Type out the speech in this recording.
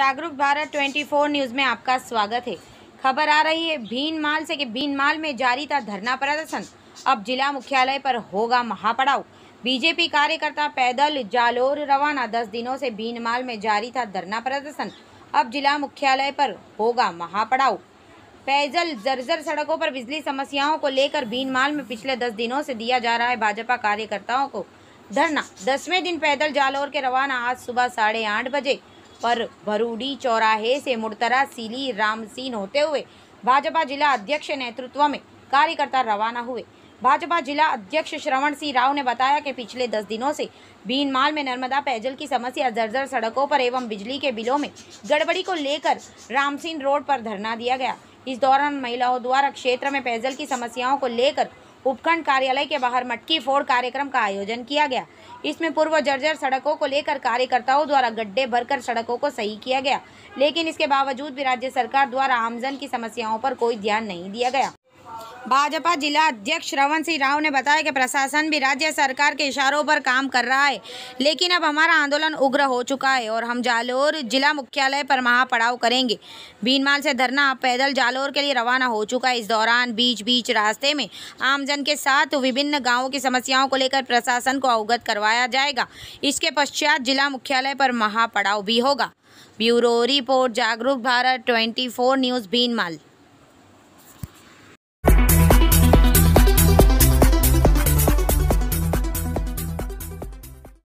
जागरूक भारत 24 न्यूज़ में आपका स्वागत है खबर आ रही है भीन माल से कि भीन माल में जारी था धरना प्रदर्शन अब जिला मुख्यालय पर होगा महापड़ाव बीजेपी कार्यकर्ता पैदल जालोर रवाना दस दिनों से भीन माल में जारी था धरना प्रदर्शन अब जिला मुख्यालय पर होगा महापड़ाव पैदल जर्जर सड़कों पर बिजली समस्याओं को लेकर भीन माल में पिछले दस दिनों से दिया जा रहा है भाजपा कार्यकर्ताओं को धरना दसवें दिन पैदल जालोर के रवाना आज सुबह साढ़े आठ बजे पर भरूडी चौराहे से मुड़तरा सीली रामसीन होते हुए भाजपा जिला अध्यक्ष नेतृत्व में कार्यकर्ता रवाना हुए भाजपा जिला अध्यक्ष श्रवण सिंह राव ने बताया कि पिछले दस दिनों से भीनमाल में नर्मदा पेयजल की समस्या जर्जर सड़कों पर एवं बिजली के बिलों में गड़बड़ी को लेकर रामसीन रोड पर धरना दिया गया इस दौरान महिलाओं द्वारा क्षेत्र में पेयजल की समस्याओं को लेकर उपखंड कार्यालय के बाहर मटकी फोड़ कार्यक्रम का आयोजन किया गया इसमें पूर्व जर्जर सड़कों को लेकर कार्यकर्ताओं द्वारा गड्ढे भरकर सड़कों को सही किया गया लेकिन इसके बावजूद भी राज्य सरकार द्वारा आमजन की समस्याओं पर कोई ध्यान नहीं दिया गया भाजपा जिला अध्यक्ष श्रवण सिंह राव ने बताया कि प्रशासन भी राज्य सरकार के इशारों पर काम कर रहा है लेकिन अब हमारा आंदोलन उग्र हो चुका है और हम जालोर जिला मुख्यालय पर महापड़ाव करेंगे भीनमाल से धरना पैदल जालोर के लिए रवाना हो चुका है इस दौरान बीच बीच रास्ते में आमजन के साथ विभिन्न गाँवों की समस्याओं को लेकर प्रशासन को अवगत करवाया जाएगा इसके पश्चात जिला मुख्यालय पर महापड़ाव भी होगा ब्यूरो रिपोर्ट जागरूक भारत फोर न्यूज़ भीनमाल